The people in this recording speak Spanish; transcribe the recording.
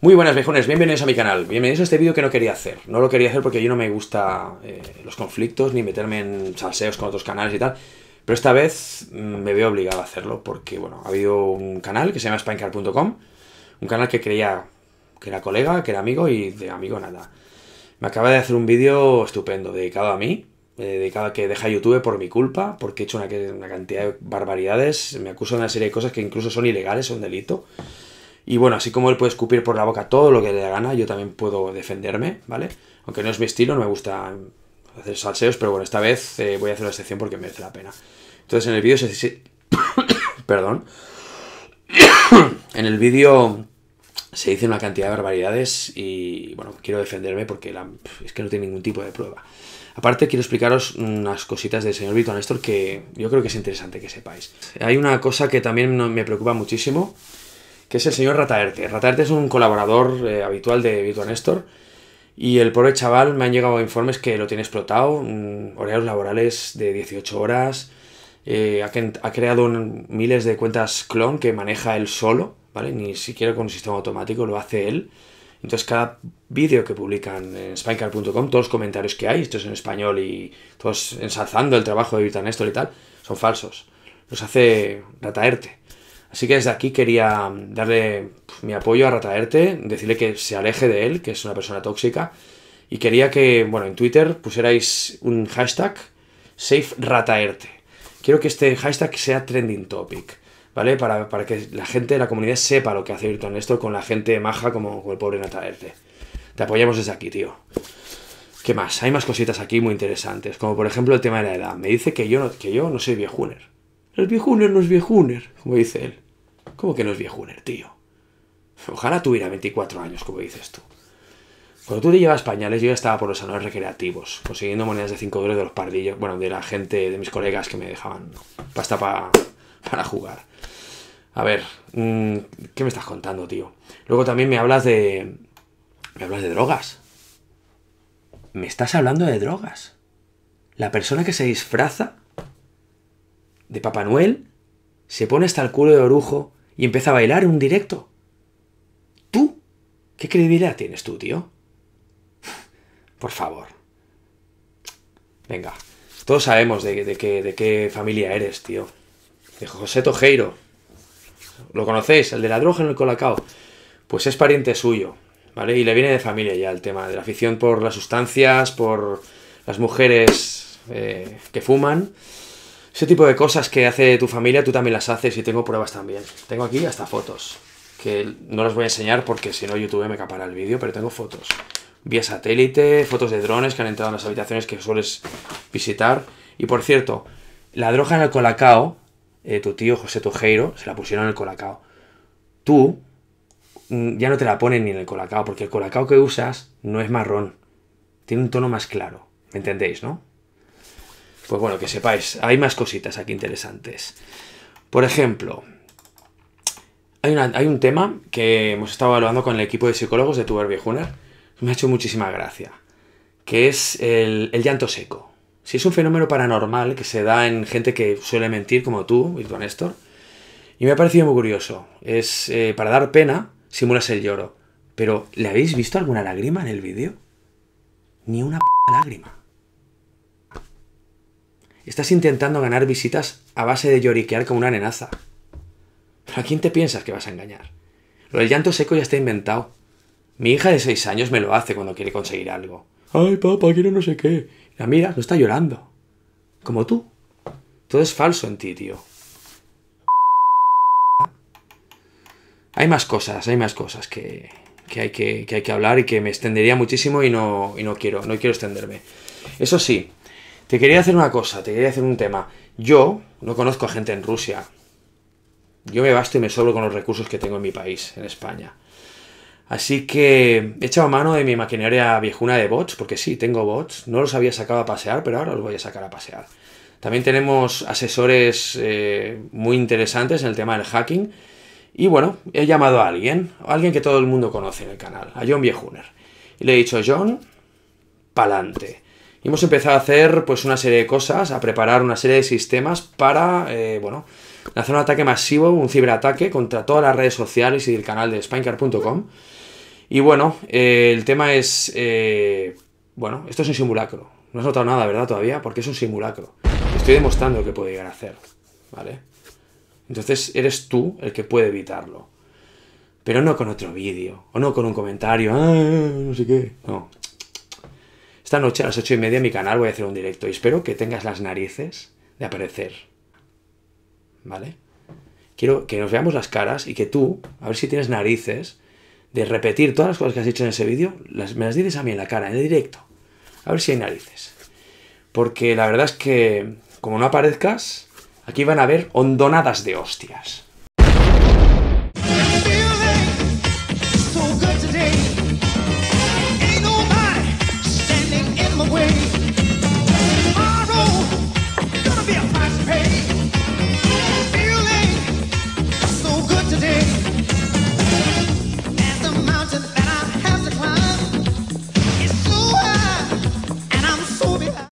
Muy buenas viejones, bienvenidos a mi canal. Bienvenidos a este vídeo que no quería hacer. No lo quería hacer porque yo no me gusta eh, los conflictos ni meterme en salseos con otros canales y tal. Pero esta vez mm, me veo obligado a hacerlo porque, bueno, ha habido un canal que se llama spaincar.com. Un canal que creía que era colega, que era amigo y de amigo nada. Me acaba de hacer un vídeo estupendo dedicado a mí, eh, dedicado a que deja YouTube por mi culpa, porque he hecho una, cantidad de barbaridades. Me acuso de una serie de cosas que incluso son ilegales, son delito. Y bueno, así como él puede escupir por la boca todo lo que le da gana, yo también puedo defenderme, ¿vale? Aunque no es mi estilo, no me gusta hacer salseos, pero bueno, esta vez eh, voy a hacer la excepción porque merece la pena. Entonces en el vídeo se... dice... Perdón. en el vídeo se dice una cantidad de barbaridades y bueno, quiero defenderme porque es que no tiene ningún tipo de prueba. Aparte, quiero explicaros unas cositas del señor Vito Néstor que yo creo que es interesante que sepáis. Hay una cosa que también me preocupa muchísimo que es el señor Rataerte. Rataerte es un colaborador eh, habitual de Vito Néstor y el pobre chaval me han llegado informes que lo tiene explotado, mm, horarios laborales de 18 horas, eh, ha, creado miles de cuentas clon que maneja él solo, ¿vale? Ni siquiera con un sistema automático, lo hace él. Entonces cada vídeo que publican en spinecar.com, todos los comentarios que hay, esto es en español y todos ensalzando el trabajo de Vita Néstor y tal, son falsos. Los hace Rataerte. Así que desde aquí quería darle pues, mi apoyo a Rataerte, decirle que se aleje de él, que es una persona tóxica. Y quería que, bueno, en Twitter pusierais un hashtag SafeRataerte. Quiero que este hashtag sea trending topic, ¿vale? Para, que la gente de la comunidad sepa lo que hace Ayrton esto con la gente maja como, el pobre Rataerte. Te apoyamos desde aquí, tío. ¿Qué más? Hay más cositas aquí muy interesantes, como por ejemplo el tema de la edad. Me dice que yo no, que yo no soy viejuner. El viejuner no es viejuner, como dice él. ¿Cómo que no es viejuner, tío? Ojalá tuviera 24 años, como dices tú. Cuando tú te llevas pañales, yo ya estaba por los salones recreativos, consiguiendo monedas de 5 dólares de los pardillos, bueno, de la gente, de mis colegas que me dejaban pasta para jugar. A ver, mm, ¿qué me estás contando, tío? Luego también me hablas de. Me hablas de drogas. Me estás hablando de drogas. La persona que se disfraza de Papá Noel, se pone hasta el culo de orujo y empieza a bailar un directo. ¿Tú? ¿Qué credibilidad tienes tú, tío? Por favor. Venga, todos sabemos de, qué, familia eres, tío. De José Tojeiro. ¿Lo conocéis? El de la droga en el colacao. Pues es pariente suyo, ¿vale? Y le viene de familia ya el tema de la afición por las sustancias, por las mujeres eh, que fuman. Ese tipo de cosas que hace tu familia, tú también las haces y tengo pruebas también. Tengo aquí hasta fotos, que no las voy a enseñar porque si no YouTube me capará el vídeo, pero tengo fotos. Vía satélite, fotos de drones que han entrado en las habitaciones que sueles visitar. Y por cierto, la droga en el colacao, eh, tu tío José Tujeiro se la pusieron en el colacao. Tú mm, ya no te la ponen ni en el colacao, porque el colacao que usas no es marrón, tiene un tono más claro. ¿Me entendéis, no? Pues bueno, que sepáis, hay más cositas aquí interesantes. Por ejemplo, hay, un tema que hemos estado evaluando con el equipo de psicólogos de Tuber Huner, me ha hecho muchísima gracia, que es el, llanto seco. Si es un fenómeno paranormal que se da en gente que suele mentir, como tú y tú, Néstor, y me ha parecido muy curioso. Es eh, para dar pena, simulas el lloro. Pero, ¿le habéis visto alguna lágrima en el vídeo? Ni una p lágrima. Estás intentando ganar visitas a base de lloriquear como una nenaza. ¿Pero a quién te piensas que vas a engañar? Lo del llanto seco ya está inventado. Mi hija de seis años me lo hace cuando quiere conseguir algo. Ay, papá, quiero no sé qué. La mira, no está llorando. Como tú. Todo es falso en ti, tío. Hay más cosas, hay más cosas que, hay, que, que, hay que hablar y que me extendería muchísimo y no, y no quiero, no quiero extenderme. Eso sí, te quería hacer una cosa, te quería hacer un tema. Yo no conozco a gente en Rusia. Yo me basto y me sobro con los recursos que tengo en mi país, en España. Así que he echado mano de mi maquinaria viejuna de bots, porque sí, tengo bots. No los había sacado a pasear, pero ahora los voy a sacar a pasear. También tenemos asesores eh, muy interesantes en el tema del hacking. Y bueno, he llamado a alguien, a alguien que todo el mundo conoce en el canal, a John Viejuner. Y le he dicho, John, pa'lante. Y hemos empezado a hacer pues una serie de cosas, a preparar una serie de sistemas para, eh, bueno, lanzar un ataque masivo, un ciberataque contra todas las redes sociales y el canal de spinecar.com. Y bueno, eh, el tema es, eh, bueno, esto es un simulacro. No has notado nada, ¿verdad? Todavía, porque es un simulacro. Estoy demostrando que puedo llegar a hacer, ¿vale? Entonces eres tú el que puede evitarlo. Pero no con otro vídeo, o no con un comentario, ah, no sé qué. No, esta noche a las ocho y media en mi canal voy a hacer un directo y espero que tengas las narices de aparecer. ¿Vale? Quiero que nos veamos las caras y que tú, a ver si tienes narices de repetir todas las cosas que has dicho en ese vídeo, las, me las dices a mí en la cara, en el directo. A ver si hay narices. Porque la verdad es que, como no aparezcas, aquí van a haber hondonadas de hostias.